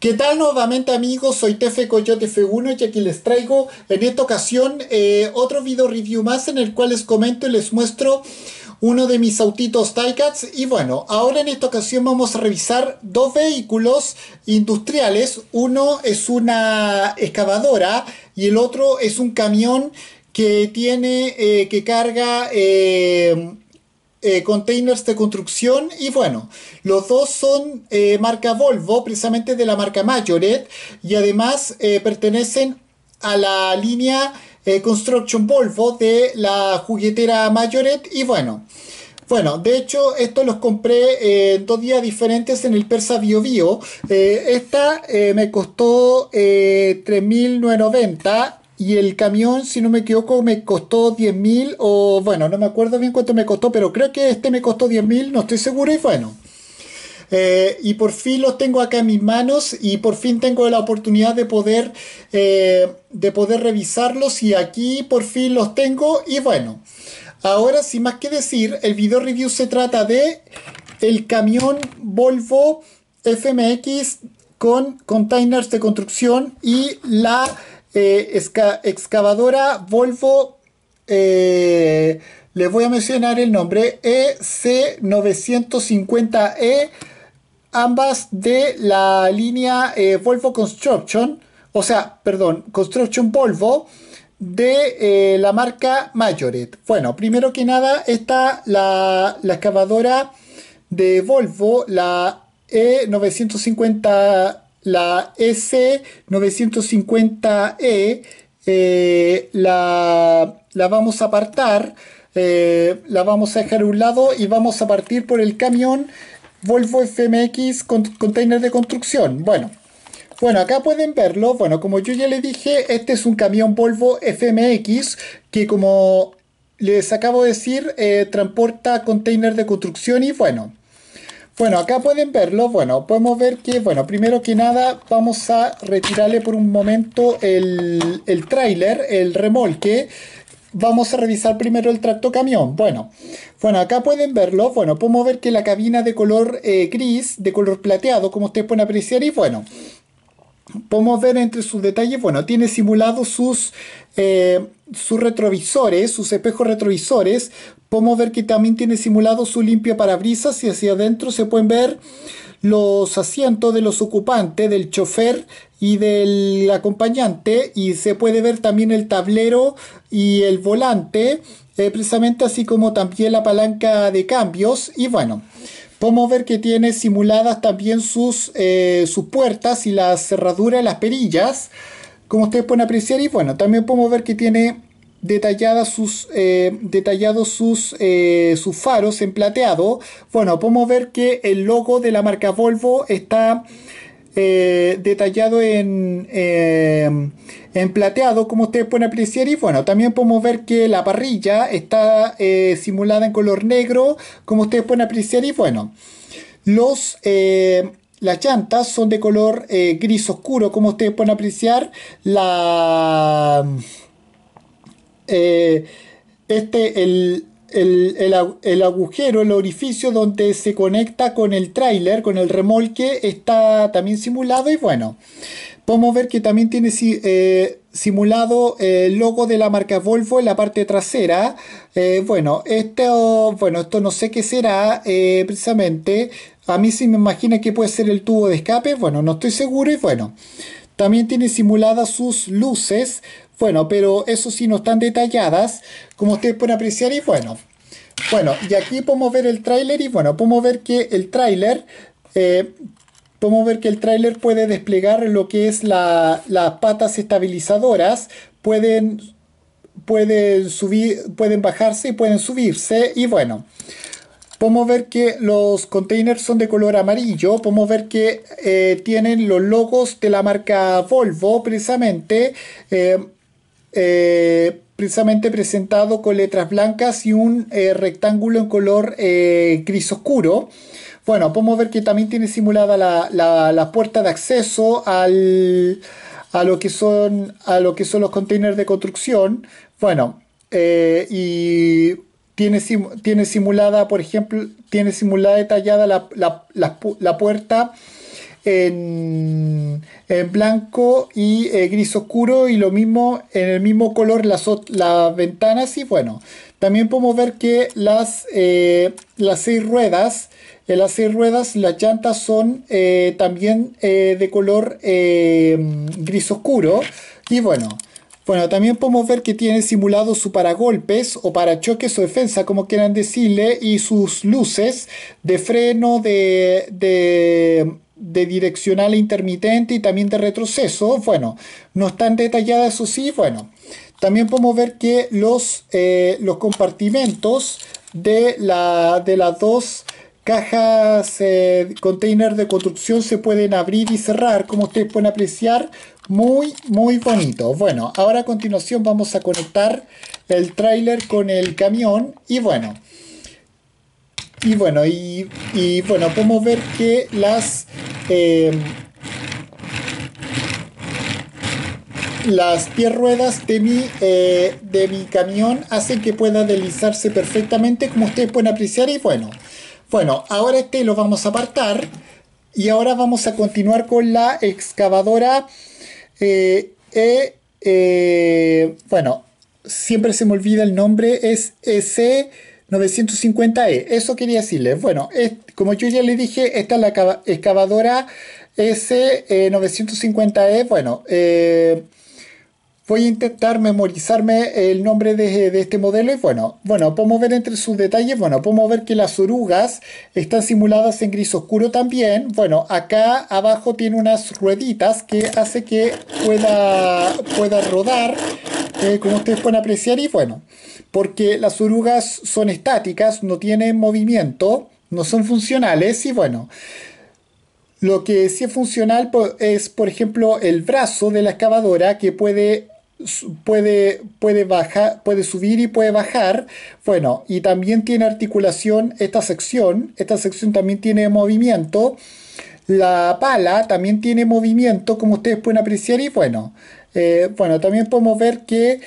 ¿Qué tal nuevamente amigos? Soy Tefe Coyote F1 y aquí les traigo en esta ocasión eh, otro video review más en el cual les comento y les muestro uno de mis autitos TICATs. y bueno, ahora en esta ocasión vamos a revisar dos vehículos industriales, uno es una excavadora y el otro es un camión que tiene, eh, que carga... Eh, eh, containers de construcción y bueno, los dos son eh, marca Volvo, precisamente de la marca Majoret y además eh, pertenecen a la línea Construction Volvo de la juguetera Majoret y bueno. Bueno, de hecho, estos los compré en dos días diferentes en el Persa Bio Bio. esta me costó 3.990 y el camión, si no me equivoco, me costó 10.000 o bueno, no me acuerdo bien cuánto me costó, pero creo que este me costó 10.000 no estoy seguro y bueno. Eh, y por fin los tengo acá en mis manos y por fin tengo la oportunidad de poder, eh, de poder revisarlos y aquí por fin los tengo y bueno. Ahora sin más que decir, el video review se trata de el camión Volvo FMX con containers de construcción y la eh, excavadora Volvo, eh, les voy a mencionar el nombre, e EC950E, ambas de la línea eh, Volvo Construction, o sea, perdón, Construction Volvo de la marca Majoret. Bueno, primero que nada está la, la excavadora de Volvo, la E950E la S950E eh, la, vamos a apartar, eh, la vamos a dejar a un lado y vamos a partir por el camión Volvo FMX con, container de construcción. Bueno, bueno, acá pueden verlo. Bueno, como yo ya les dije, este es un camión Volvo FMX que como les acabo de decir, eh, transporta container de construcción y bueno. Bueno, acá pueden verlo. Bueno, podemos ver que, bueno, primero que nada vamos a retirarle por un momento el, el tráiler, el remolque. Vamos a revisar primero el tracto camión. Bueno, bueno, acá pueden verlo. Bueno, podemos ver que la cabina de color eh, gris, de color plateado, como ustedes pueden apreciar. Y bueno, podemos ver entre sus detalles, bueno, tiene simulado sus, eh, sus retrovisores, sus espejos retrovisores, Podemos ver que también tiene simulado su limpia parabrisas y hacia adentro se pueden ver los asientos de los ocupantes, del chofer y del acompañante y se puede ver también el tablero y el volante, eh, precisamente así como también la palanca de cambios y bueno. Podemos ver que tiene simuladas también sus, eh, sus puertas y cerradura cerraduras, las perillas, como ustedes pueden apreciar. Y bueno, también podemos ver que tiene sus, eh, detallados sus, eh, sus faros en plateado. Bueno, podemos ver que el logo de la marca Volvo está eh, detallado en, en plateado, como ustedes pueden apreciar. Y bueno, también podemos ver que la parrilla está simulada en color negro, como ustedes pueden apreciar. Y bueno, los... Las llantas son de color gris oscuro, como ustedes pueden apreciar. La, eh, este, el, el, agujero, el orificio donde se conecta con el tráiler, con el remolque, está también simulado y bueno, podemos ver que también tiene eh, simulado eh, el logo de la marca Volvo en la parte trasera. bueno, esto, bueno, esto no sé qué será precisamente. A mí sí me imagino que puede ser el tubo de escape, bueno, no estoy seguro y bueno. También tiene simuladas sus luces, bueno, pero eso sí no están detalladas, como ustedes pueden apreciar, y bueno. Bueno, y aquí podemos ver el tráiler y bueno, podemos ver que el tráiler... Eh, podemos ver que el tráiler puede desplegar lo que es las patas estabilizadoras, pueden, pueden, subir, pueden bajarse y pueden subirse y bueno. Podemos ver que los containers son de color amarillo, podemos ver que eh, tienen los logos de la marca Volvo precisamente. Eh, eh, precisamente presentado con letras blancas y un eh, rectángulo en color eh, gris oscuro. Bueno, podemos ver que también tiene simulada la, puerta de acceso a, lo que son, a lo que son los containers de construcción. Bueno, y tiene, tiene, simulada, por ejemplo, tiene simulada detallada la, la puerta en, blanco y eh, gris oscuro y lo mismo en el mismo color las, las ventanas y bueno también podemos ver que las, eh, las seis ruedas las seis ruedas las llantas son eh, también de color gris oscuro y bueno bueno, también podemos ver que tiene simulado su paragolpes o parachoques o defensa, como quieran decirle, y sus luces de freno, de, de de direccional intermitente y también de retroceso. Bueno, no están detalladas, eso sí. Bueno, también podemos ver que los, eh, los compartimentos de, de las dos cajas eh, container de construcción se pueden abrir y cerrar, como ustedes pueden apreciar. Muy, muy bonito. Bueno, ahora a continuación vamos a conectar el tráiler con el camión y bueno y bueno, y, bueno, podemos ver que las, eh, las de mi, eh, de mi camión hacen que pueda deslizarse perfectamente, como ustedes pueden apreciar. Y bueno, bueno, ahora este lo vamos a apartar y ahora vamos a continuar con la excavadora. Eh, e, eh, bueno, siempre se me olvida el nombre, es ese 950E, eso quería decirles. Bueno, como yo ya le dije, esta es la excavadora S950E. Eh, bueno, eh, voy a intentar memorizarme el nombre de, este modelo y bueno, bueno, podemos ver entre sus detalles, bueno, podemos ver que las orugas están simuladas en gris oscuro también. Bueno, acá abajo tiene unas rueditas que hace que pueda, pueda rodar como ustedes pueden apreciar, y bueno, porque las orugas son estáticas, no tienen movimiento, no son funcionales, y bueno, lo que sí es funcional es, por ejemplo, el brazo de la excavadora que puede puede, puede, puede subir y puede bajar. Bueno, y también tiene articulación esta sección. Esta sección también tiene movimiento. La pala también tiene movimiento, como ustedes pueden apreciar. Y bueno, eh, bueno, también podemos ver que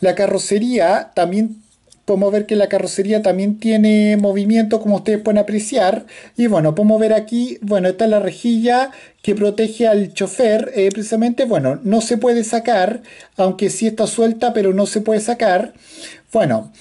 la carrocería también podemos ver que la carrocería también tiene movimiento como ustedes pueden apreciar y bueno podemos ver aquí bueno esta la rejilla que protege al chofer eh, precisamente bueno no se puede sacar aunque sí está suelta pero no se puede sacar bueno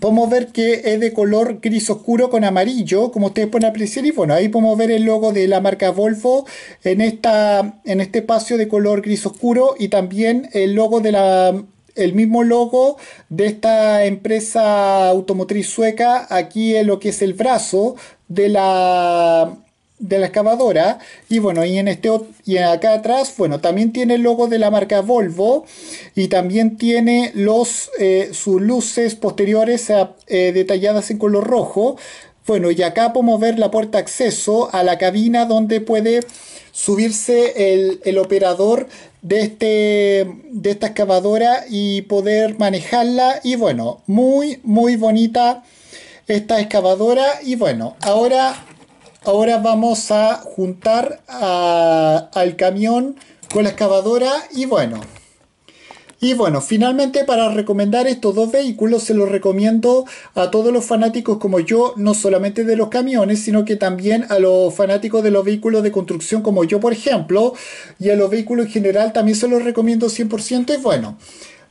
podemos ver que es de color gris oscuro con amarillo, como ustedes pueden apreciar. Y bueno, ahí podemos ver el logo de la marca Volvo en, esta, en este espacio de color gris oscuro y también el logo de la el mismo logo de esta empresa automotriz sueca aquí es lo que es el brazo de la de la excavadora y bueno y en este y acá atrás bueno también tiene el logo de la marca Volvo y también tiene los eh, sus luces posteriores eh, detalladas en color rojo bueno y acá podemos ver la puerta acceso a la cabina donde puede subirse el, el operador de, este, de esta excavadora y poder manejarla y bueno muy muy bonita esta excavadora y bueno ahora Ahora vamos a juntar al camión con la excavadora y bueno. Y bueno, finalmente para recomendar estos dos vehículos se los recomiendo a todos los fanáticos como yo, no solamente de los camiones, sino que también a los fanáticos de los vehículos de construcción como yo, por ejemplo, y a los vehículos en general también se los recomiendo 100% y bueno.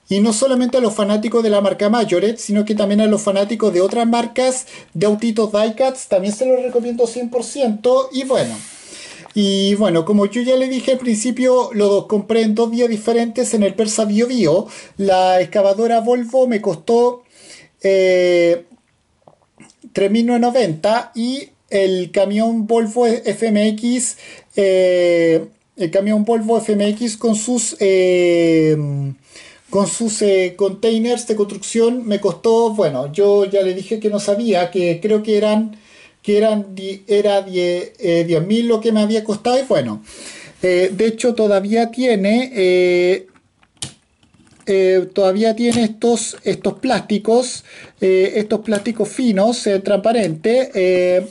Y no solamente a los fanáticos de la marca Majoret, sino que también a los fanáticos de otras marcas de autitos diecast. también se los recomiendo 100%. Y bueno, y bueno, como yo ya le dije al principio, los compré en dos días diferentes en el Persa Bio Bio. La excavadora Volvo me costó 3.990 eh, y el camión Volvo FMX, eh, el camión Volvo FMX con sus... Eh, con sus eh, containers de construcción me costó, bueno, yo ya le dije que no sabía, que creo que eran que eran era 10.000 eh, lo que me había costado y bueno, eh, de hecho todavía tiene todavía tiene estos, estos plásticos, estos plásticos finos, transparentes,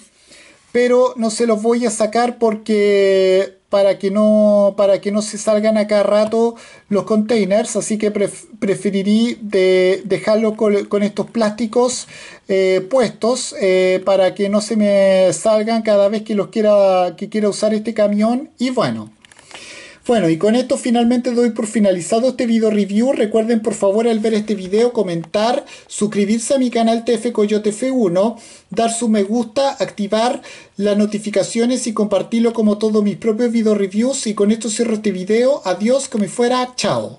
pero no se los voy a sacar porque para que no, para que no se salgan a cada rato los containers, así que preferiría dejarlo con, estos plásticos eh, puestos eh, para que no se me salgan cada vez que los quiera, que quiera usar este camión y bueno. Bueno, y con esto finalmente doy por finalizado este video review. Recuerden por favor al ver este video comentar, suscribirse a mi canal TF Coyote F1, dar su me gusta, activar las notificaciones y compartirlo como todos mis propios video reviews. Y con esto cierro este video. Adiós, que me fuera. Chao.